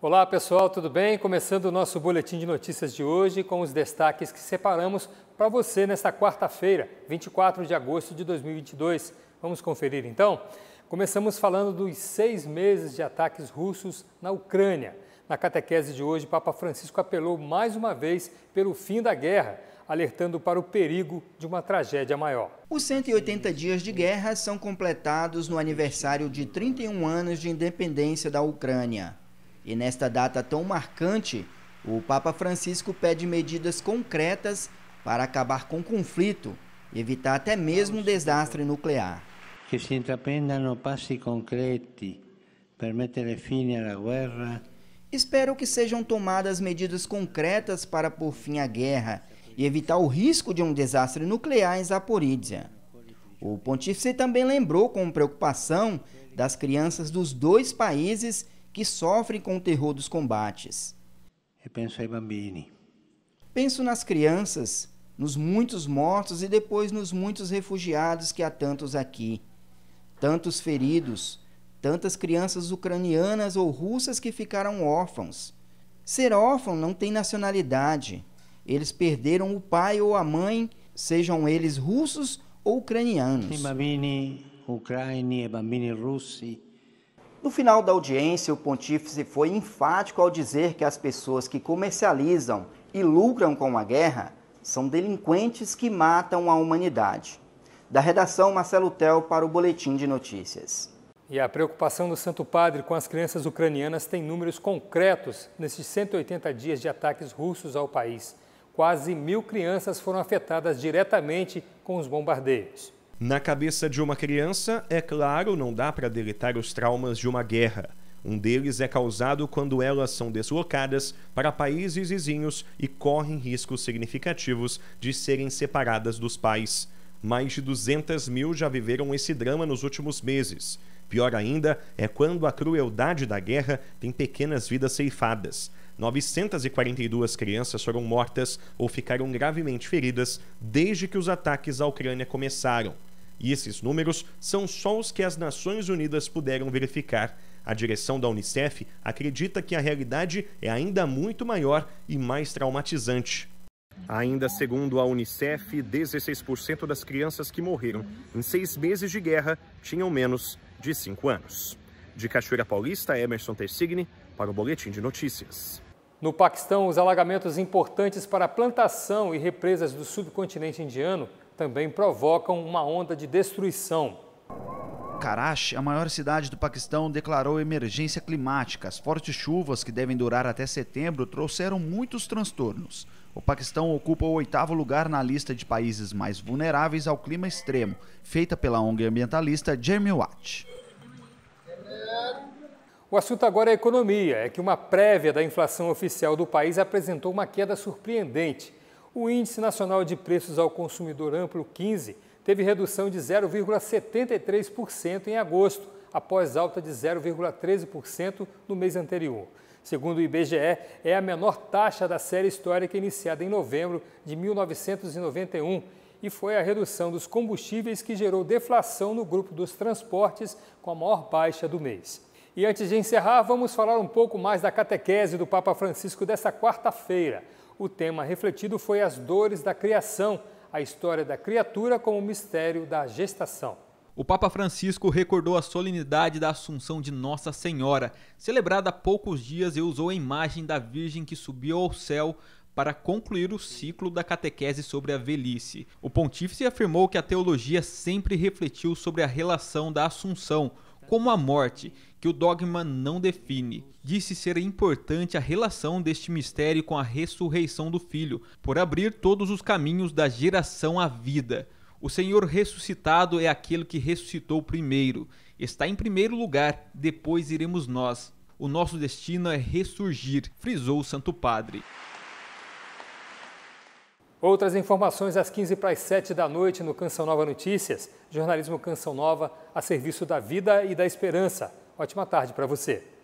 Olá pessoal, tudo bem? Começando o nosso boletim de notícias de hoje com os destaques que separamos para você nesta quarta-feira, 24 de agosto de 2022. Vamos conferir então? Começamos falando dos seis meses de ataques russos na Ucrânia. Na catequese de hoje, Papa Francisco apelou mais uma vez pelo fim da guerra, alertando para o perigo de uma tragédia maior. Os 180 dias de guerra são completados no aniversário de 31 anos de independência da Ucrânia. E nesta data tão marcante, o Papa Francisco pede medidas concretas para acabar com o conflito e evitar até mesmo um desastre nuclear. Que se guerra. Espero que sejam tomadas medidas concretas para pôr fim à guerra e evitar o risco de um desastre nuclear em Zaporizhia. O pontífice também lembrou com preocupação das crianças dos dois países que sofrem com o terror dos combates. Eu penso ai bambini. Penso nas crianças, nos muitos mortos e depois nos muitos refugiados que há tantos aqui. Tantos feridos, tantas crianças ucranianas ou russas que ficaram órfãos. Ser órfão não tem nacionalidade. Eles perderam o pai ou a mãe, sejam eles russos ou ucranianos. I bambini ucraini e bambini russi no final da audiência, o pontífice foi enfático ao dizer que as pessoas que comercializam e lucram com a guerra são delinquentes que matam a humanidade. Da redação Marcelo Tel para o Boletim de Notícias. E a preocupação do Santo Padre com as crianças ucranianas tem números concretos nesses 180 dias de ataques russos ao país. Quase mil crianças foram afetadas diretamente com os bombardeios. Na cabeça de uma criança, é claro, não dá para deletar os traumas de uma guerra. Um deles é causado quando elas são deslocadas para países vizinhos e correm riscos significativos de serem separadas dos pais. Mais de 200 mil já viveram esse drama nos últimos meses. Pior ainda é quando a crueldade da guerra tem pequenas vidas ceifadas. 942 crianças foram mortas ou ficaram gravemente feridas desde que os ataques à Ucrânia começaram. E esses números são só os que as Nações Unidas puderam verificar. A direção da Unicef acredita que a realidade é ainda muito maior e mais traumatizante. Ainda segundo a Unicef, 16% das crianças que morreram em seis meses de guerra tinham menos de cinco anos. De Cachoeira Paulista, Emerson Tersigne, para o Boletim de Notícias. No Paquistão, os alagamentos importantes para plantação e represas do subcontinente indiano também provocam uma onda de destruição. Karachi, a maior cidade do Paquistão, declarou emergência climática. As fortes chuvas, que devem durar até setembro, trouxeram muitos transtornos. O Paquistão ocupa o oitavo lugar na lista de países mais vulneráveis ao clima extremo, feita pela ONG ambientalista Jeremy Watt. O assunto agora é economia. É que uma prévia da inflação oficial do país apresentou uma queda surpreendente. O Índice Nacional de Preços ao Consumidor Amplo 15 teve redução de 0,73% em agosto, após alta de 0,13% no mês anterior. Segundo o IBGE, é a menor taxa da série histórica iniciada em novembro de 1991 e foi a redução dos combustíveis que gerou deflação no grupo dos transportes com a maior baixa do mês. E antes de encerrar, vamos falar um pouco mais da catequese do Papa Francisco dessa quarta-feira. O tema refletido foi as dores da criação, a história da criatura como mistério da gestação. O Papa Francisco recordou a solenidade da Assunção de Nossa Senhora, celebrada há poucos dias e usou a imagem da Virgem que subiu ao céu para concluir o ciclo da catequese sobre a velhice. O pontífice afirmou que a teologia sempre refletiu sobre a relação da Assunção como a morte, que o dogma não define. Disse ser importante a relação deste mistério com a ressurreição do Filho, por abrir todos os caminhos da geração à vida. O Senhor ressuscitado é aquele que ressuscitou primeiro. Está em primeiro lugar, depois iremos nós. O nosso destino é ressurgir, frisou o Santo Padre. Outras informações às 15 para as 7 da noite no Canção Nova Notícias, jornalismo Canção Nova a serviço da vida e da esperança. Ótima tarde para você.